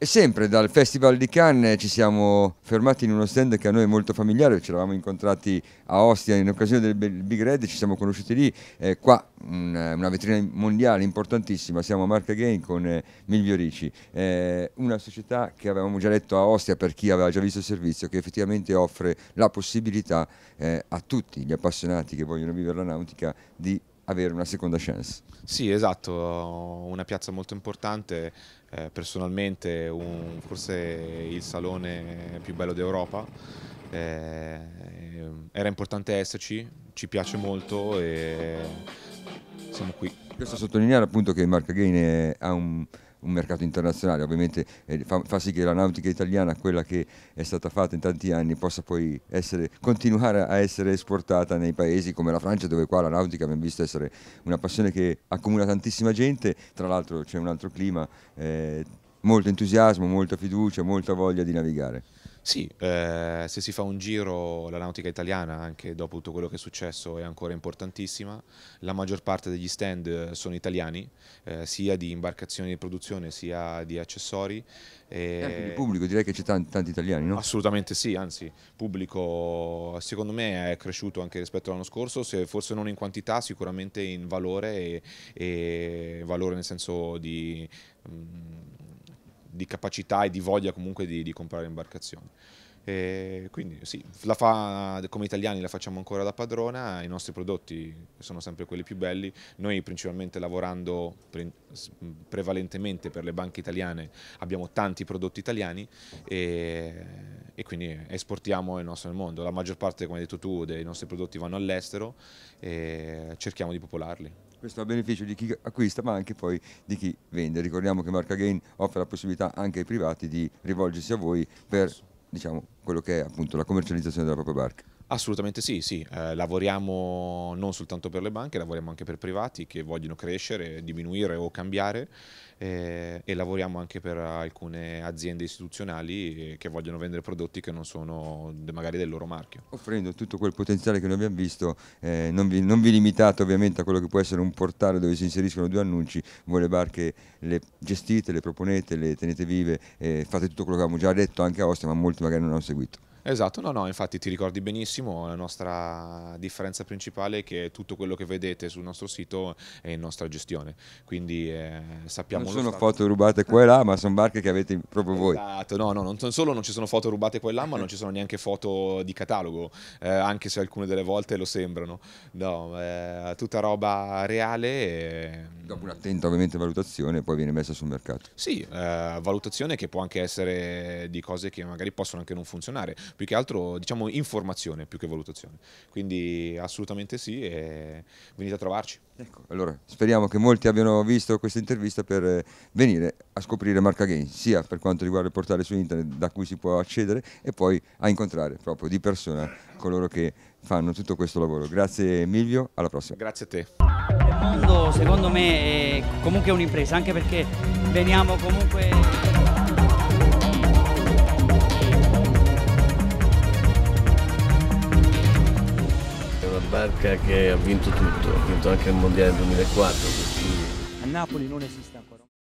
E sempre dal Festival di Cannes ci siamo fermati in uno stand che a noi è molto familiare, ci eravamo incontrati a Ostia in occasione del Big Red, ci siamo conosciuti lì, eh, qua un, una vetrina mondiale importantissima, siamo a Marca Game con eh, Milvio Ricci, eh, una società che avevamo già letto a Ostia per chi aveva già visto il servizio, che effettivamente offre la possibilità eh, a tutti gli appassionati che vogliono vivere la nautica di avere una seconda chance. Sì, esatto, una piazza molto importante, eh, personalmente un, forse il salone più bello d'Europa. Eh, era importante esserci, ci piace molto e siamo qui. Questo sottolinea appunto che Marcagain ha un, un mercato internazionale, ovviamente eh, fa, fa, sì che la nautica italiana, quella che è stata fatta in tanti anni, possa poi essere, continuare a essere esportata nei paesi come la Francia, dove qua la nautica abbiamo visto essere una passione che accomuna tantissima gente, tra l'altro c'è un altro clima. Eh, molto entusiasmo, molta fiducia, molta voglia di navigare. Sì, eh, se si fa un giro la nautica italiana, anche dopo tutto quello che è successo, è ancora importantissima. La maggior parte degli stand eh, sono italiani, eh, sia di imbarcazioni di produzione sia di accessori. E... anche di eh, pubblico, direi che c'è tanti, tanti, italiani, no? Assolutamente sì, anzi, il pubblico secondo me è cresciuto anche rispetto all'anno scorso, se forse non in quantità, sicuramente in valore, e, e valore nel senso di... Mh, mm, di capacità e di voglia comunque di, di comprare imbarcazioni. E quindi sì, fa, come italiani la facciamo ancora da padrona, i nostri prodotti sono sempre quelli più belli, noi principalmente lavorando pre, prevalentemente per le banche italiane abbiamo tanti prodotti italiani e, e, quindi esportiamo il nostro mondo, la maggior parte come hai detto tu dei nostri prodotti vanno all'estero e cerchiamo di popolarli. Questo a beneficio di chi acquista ma anche poi di chi vende. Ricordiamo che Marca Gain offre la possibilità anche ai privati di rivolgersi a voi per diciamo, quello che è appunto la commercializzazione della propria barca. Assolutamente sì, sì. Eh, lavoriamo non soltanto per le banche, lavoriamo anche per privati che vogliono crescere, diminuire o cambiare eh, e lavoriamo anche per alcune aziende istituzionali che vogliono vendere prodotti che non sono magari del loro marchio. Offrendo tutto quel potenziale che noi abbiamo visto, eh, non, vi, non, vi, limitate ovviamente a quello che può essere un portale dove si inseriscono due annunci, voi le barche le gestite, le proponete, le tenete vive, eh, fate tutto quello che avevamo già detto anche a Ostia, ma molti magari non hanno seguito seguito. Esatto, no, no, infatti ti ricordi benissimo, la nostra differenza principale è che tutto quello che vedete sul nostro sito è in nostra gestione, quindi eh, sappiamo... Non sono foto rubate qua e là, ma sono barche che avete proprio voi. Esatto, no, no, non solo non ci sono foto rubate qua e là, ma non ci sono neanche foto di catalogo, eh, anche se alcune delle volte lo sembrano. No, eh, tutta roba reale. E Dopo un'attenta ovviamente valutazione poi viene messa sul mercato. Sì, eh, valutazione che può anche essere di cose che magari possono anche non funzionare, più che altro diciamo informazione più che valutazione. Quindi assolutamente sì e venite a trovarci. Ecco, allora speriamo che molti abbiano visto questa intervista per eh, venire a scoprire Marca Gain, sia per quanto riguarda il portale su internet da cui si può accedere e poi a incontrare proprio di persona coloro che fanno tutto questo lavoro. Grazie Milvio, alla prossima. Grazie a te mondo secondo me è comunque un'impresa, anche perché veniamo comunque... una barca che ha vinto tutto, ha vinto anche il Mondiale 2004. Quindi... A Napoli non esiste ancora.